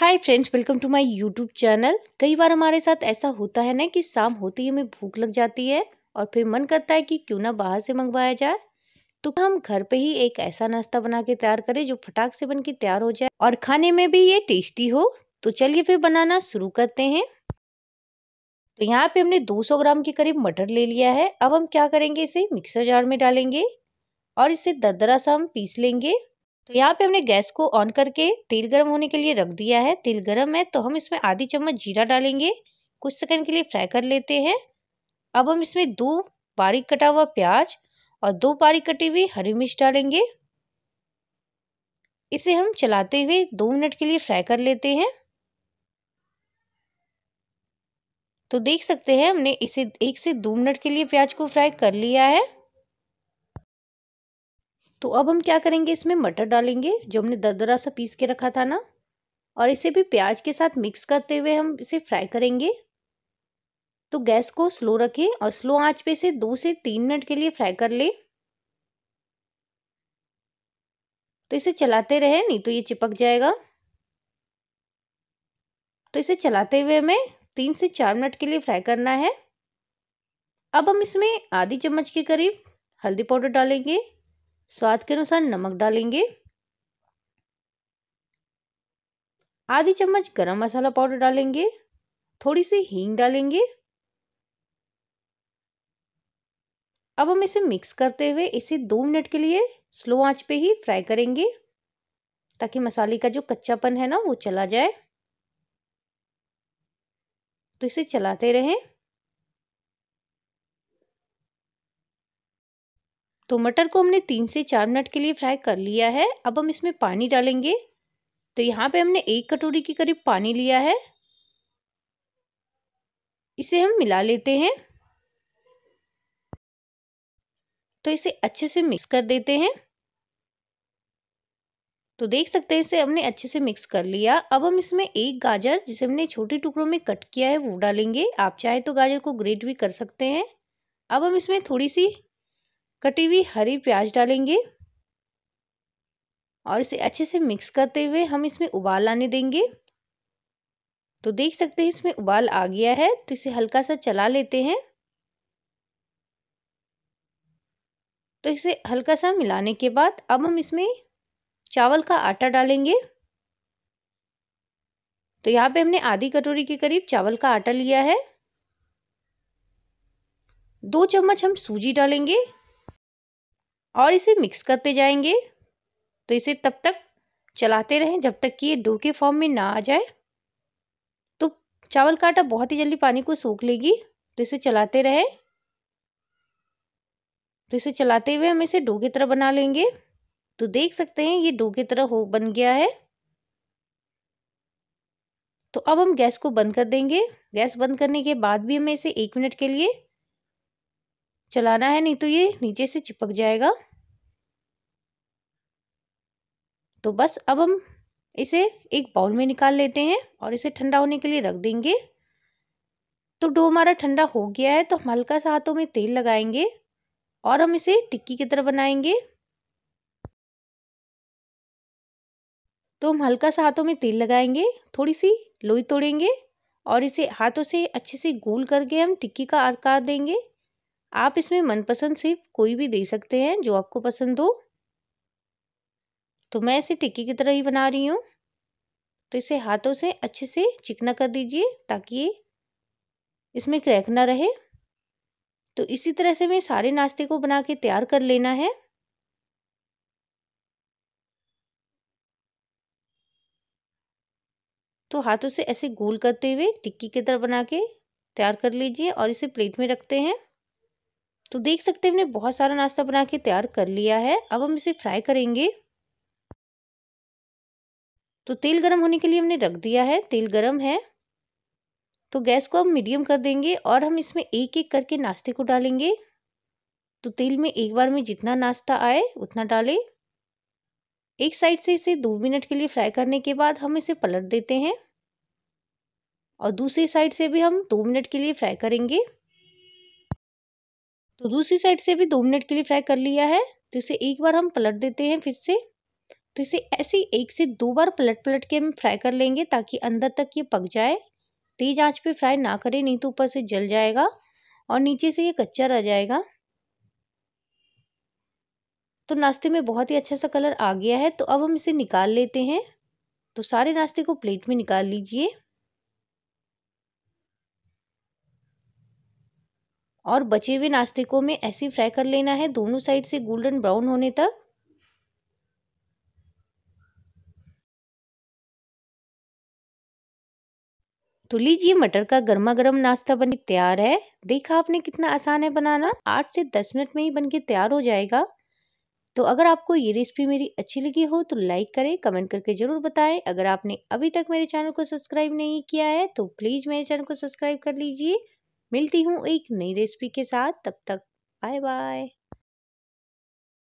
hi friends welcome to my YouTube channel कई बार हमारे साथ ऐसा होता है ना कि शाम होते ही हमें भूख लग जाती है और फिर मन करता है कि क्यों ना बाहर से मंगवाया जाए तो हम घर पे ही एक ऐसा नाश्ता बना के तैयार करें जो फटाक से बन के तैयार हो जाए और खाने में भी ये टेस्टी हो तो चलिए फिर बनाना शुरू करते हैं तो यहाँ पे हमने दो ग्राम के करीब मटर ले लिया है अब हम क्या करेंगे इसे मिक्सर जार में डालेंगे और इसे दरदरा सा हम पीस लेंगे तो यहाँ पे हमने गैस को ऑन करके तेल गर्म होने के लिए रख दिया है तेल गर्म है तो हम इसमें आधी चम्मच जीरा डालेंगे कुछ सेकंड के लिए फ्राई कर लेते हैं अब हम इसमें दो बारीक कटा हुआ प्याज और दो बारीक कटी हुई हरी मिर्च डालेंगे इसे हम चलाते हुए दो मिनट के लिए फ्राई कर लेते हैं तो देख सकते हैं हमने इसे एक से दो मिनट के लिए प्याज को फ्राई कर लिया है तो अब हम क्या करेंगे इसमें मटर डालेंगे जो हमने दरदरा सा पीस के रखा था ना और इसे भी प्याज के साथ मिक्स करते हुए हम इसे फ्राई करेंगे तो गैस को स्लो रखें और स्लो आंच पे इसे दो से तीन मिनट के लिए फ्राई कर ले तो इसे चलाते रहे नहीं तो ये चिपक जाएगा तो इसे चलाते हुए हमें तीन से चार मिनट के लिए फ्राई करना है अब हम इसमें आधी चम्मच के करीब हल्दी पाउडर डालेंगे स्वाद के अनुसार नमक डालेंगे आधी चम्मच गरम मसाला पाउडर डालेंगे थोड़ी सी हींग डालेंगे अब हम इसे मिक्स करते हुए इसे दो मिनट के लिए स्लो आंच पे ही फ्राई करेंगे ताकि मसाले का जो कच्चापन है ना वो चला जाए तो इसे चलाते रहें तो मटर को हमने तीन से चार मिनट के लिए फ्राई कर लिया है अब हम इसमें पानी डालेंगे तो यहाँ पे हमने एक कटोरी के करीब पानी लिया है इसे हम मिला लेते हैं तो इसे अच्छे से मिक्स कर देते हैं तो देख सकते हैं इसे हमने अच्छे से मिक्स कर लिया अब हम इसमें एक गाजर जिसे हमने छोटे टुकड़ों में कट किया है वो डालेंगे आप चाहे तो गाजर को ग्रेट भी कर सकते हैं अब हम इसमें थोड़ी सी कटी हुई हरी प्याज डालेंगे और इसे अच्छे से मिक्स करते हुए हम इसमें उबाल आने देंगे तो देख सकते हैं इसमें उबाल आ गया है तो इसे हल्का सा चला लेते हैं तो इसे हल्का सा मिलाने के बाद अब हम इसमें चावल का आटा डालेंगे तो यहाँ पे हमने आधी कटोरी के करीब चावल का आटा लिया है दो चम्मच हम सूजी डालेंगे और इसे मिक्स करते जाएंगे तो इसे तब तक चलाते रहें जब तक कि ये डो के फॉर्म में ना आ जाए तो चावल का आटा बहुत ही जल्दी पानी को सूख लेगी तो इसे चलाते रहें तो इसे चलाते हुए हम इसे डो की तरह बना लेंगे तो देख सकते हैं ये डो की तरह हो बन गया है तो अब हम गैस को बंद कर देंगे गैस बंद करने के बाद भी हमें इसे एक मिनट के लिए चलाना है नहीं तो ये नीचे से चिपक जाएगा तो बस अब हम इसे एक बाउल में निकाल लेते हैं और इसे ठंडा होने के लिए रख देंगे तो डो हमारा ठंडा हो गया है तो हम हल्का सा हाथों में तेल लगाएंगे और हम इसे टिक्की की तरह बनाएंगे तो हम हल्का सा हाथों में तेल लगाएंगे थोड़ी सी लोई तोड़ेंगे और इसे हाथों से अच्छे से गोल करके हम टिक्की का आकार देंगे आप इसमें मनपसंद शेप कोई भी दे सकते हैं जो आपको पसंद हो तो मैं इसे टिक्की की तरह ही बना रही हूँ तो इसे हाथों से अच्छे से चिकना कर दीजिए ताकि ये इसमें क्रैक ना रहे तो इसी तरह से मैं सारे नाश्ते को बना के तैयार कर लेना है तो हाथों से ऐसे गोल करते हुए टिक्की की तरह बना के तैयार कर लीजिए और इसे प्लेट में रखते हैं तो देख सकते हैं हमने बहुत सारा नाश्ता बना के तैयार कर लिया है अब हम इसे फ्राई करेंगे तो तेल गर्म होने के लिए हमने रख दिया है तेल गर्म है तो गैस को हम मीडियम कर देंगे और हम इसमें एक एक करके नाश्ते को डालेंगे तो तेल में एक बार में जितना नाश्ता आए उतना डालें एक साइड से इसे दो मिनट के लिए फ्राई करने के बाद हम इसे पलट देते हैं और दूसरी साइड से भी हम दो मिनट के लिए फ्राई करेंगे तो दूसरी साइड से भी दो मिनट के लिए फ्राई कर लिया है तो इसे एक बार हम पलट देते हैं फिर से तो इसे ऐसे एक से दो बार पलट पलट के हम फ्राई कर लेंगे ताकि अंदर तक ये पक जाए तेज आंच पे फ्राई ना करें नहीं तो ऊपर से जल जाएगा और नीचे से ये कच्चा रह जाएगा तो नाश्ते में बहुत ही अच्छा सा कलर आ गया है तो अब हम इसे निकाल लेते हैं तो सारे नाश्ते को प्लेट में निकाल लीजिए और बचे हुए नाश्ते को में ऐसे फ्राई कर लेना है दोनों साइड से गोल्डन ब्राउन होने तक तो लीजिए मटर का गर्मा गर्म नाश्ता बनके तैयार है देखा आपने कितना आसान है बनाना आठ से दस मिनट में ही बन के तैयार हो जाएगा तो अगर आपको ये रेसिपी मेरी अच्छी लगी हो तो लाइक करें कमेंट करके ज़रूर बताएं अगर आपने अभी तक मेरे चैनल को सब्सक्राइब नहीं किया है तो प्लीज़ मेरे चैनल को सब्सक्राइब कर लीजिए मिलती हूँ एक नई रेसिपी के साथ तब तक बाय बाय